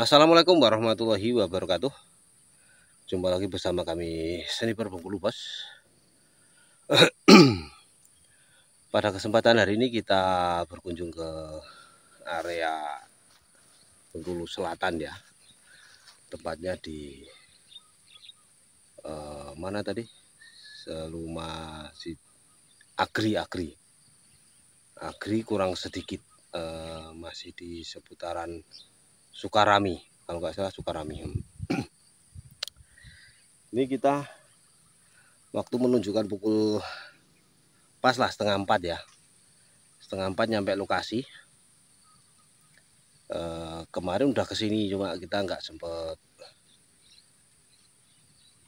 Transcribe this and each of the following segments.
Assalamualaikum warahmatullahi wabarakatuh Jumpa lagi bersama kami Sniper Bungku Lupas Pada kesempatan hari ini kita berkunjung ke area Bengkulu Selatan ya Tempatnya di uh, Mana tadi? Seluma si, Agri Agri Agri kurang sedikit uh, Masih di seputaran Sukarami kalau nggak salah Sukarami hmm. ini kita waktu menunjukkan pukul pas lah setengah empat ya setengah empat nyampe lokasi e, kemarin udah kesini cuma kita nggak sempet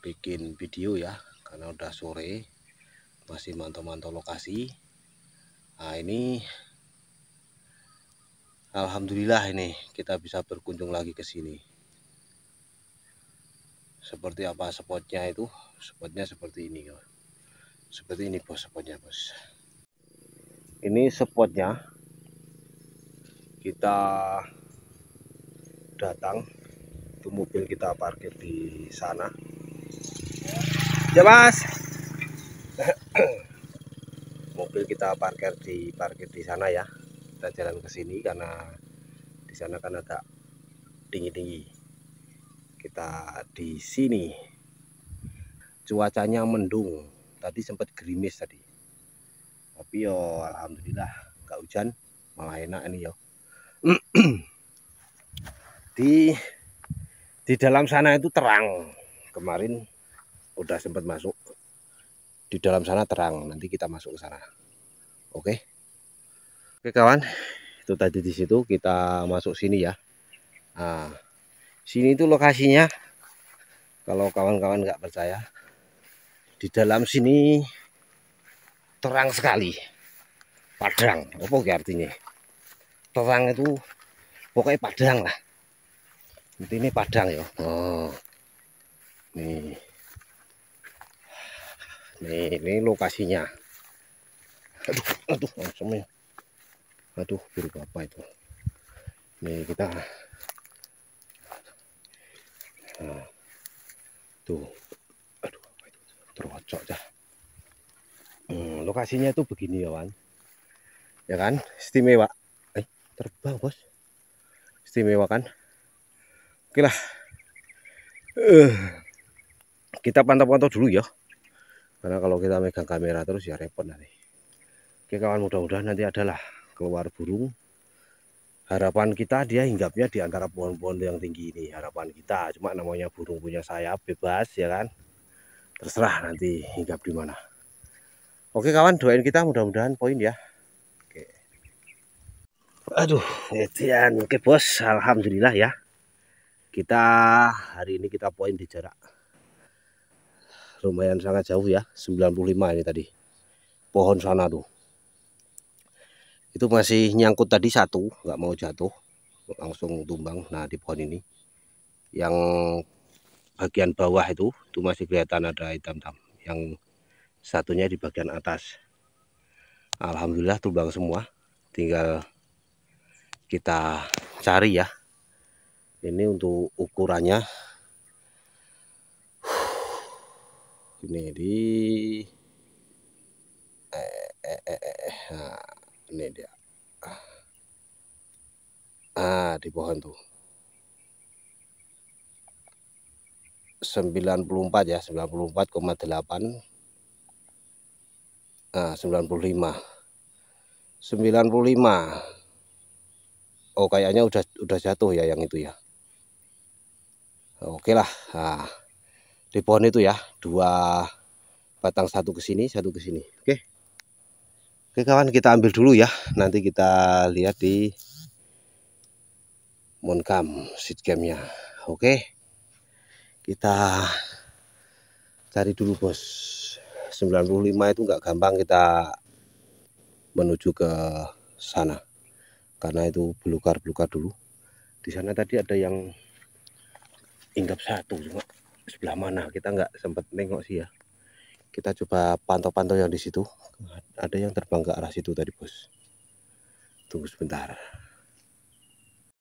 bikin video ya karena udah sore masih mantau-mantau lokasi nah ini Alhamdulillah ini kita bisa berkunjung lagi ke sini seperti apa spotnya itu spotnya seperti ini seperti ini bos spotnya bos ini spotnya kita datang itu mobil kita parkir di sana ya mas mobil kita parkir di parkir di sana ya kita jalan ke sini karena di sana kan agak tinggi-tinggi. Kita di sini cuacanya mendung. Tadi sempat gerimis tadi. Tapi yo alhamdulillah nggak hujan, malah enak ini yo. di di dalam sana itu terang. Kemarin udah sempat masuk. Di dalam sana terang, nanti kita masuk ke sana. Oke. Okay? Oke kawan, itu tadi di situ kita masuk sini ya. Nah, sini itu lokasinya. Kalau kawan-kawan nggak percaya, di dalam sini terang sekali. Padang, apa artinya? Terang itu pokoknya padang lah. Nanti Ini padang ya. Oh. Nih. Nih, ini lokasinya. Aduh, aduh, semuanya aduh burung apa itu nih kita nah, tuh aduh apa itu terocok dah hmm, lokasinya itu begini ya Wan ya kan istimewa eh terbang bos istimewa kan oke lah uh, kita pantau-pantau dulu ya karena kalau kita megang kamera terus ya repot nanti oke kawan mudah-mudahan nanti adalah keluar burung harapan kita dia hinggapnya di antara pohon-pohon yang tinggi ini harapan kita cuma namanya burung punya sayap bebas ya kan terserah nanti hinggap di mana oke kawan doain kita mudah-mudahan poin ya oke aduh Etian ya, oke bos alhamdulillah ya kita hari ini kita poin di jarak lumayan sangat jauh ya 95 ini tadi pohon sana tuh itu masih nyangkut tadi satu nggak mau jatuh langsung tumbang nah di pohon ini yang bagian bawah itu itu masih kelihatan ada hitam-hitam yang satunya di bagian atas Alhamdulillah tumbang semua tinggal kita cari ya ini untuk ukurannya ini di eh, eh, eh, eh. eh. Nah ini dia ah. ah di pohon tuh 94 ya 94,8 ah 95 95 oh kayaknya udah udah jatuh ya yang itu ya oke lah nah, di pohon itu ya dua batang satu ke sini satu ke sini oke Oke kawan kita ambil dulu ya nanti kita lihat di moncam seed camnya oke kita cari dulu bos 95 itu nggak gampang kita menuju ke sana karena itu belukar-belukar dulu di sana tadi ada yang inggap satu cuma sebelah mana kita nggak sempat nengok sih ya kita coba pantau-pantau yang di situ ada yang terbang ke arah situ tadi bos tunggu sebentar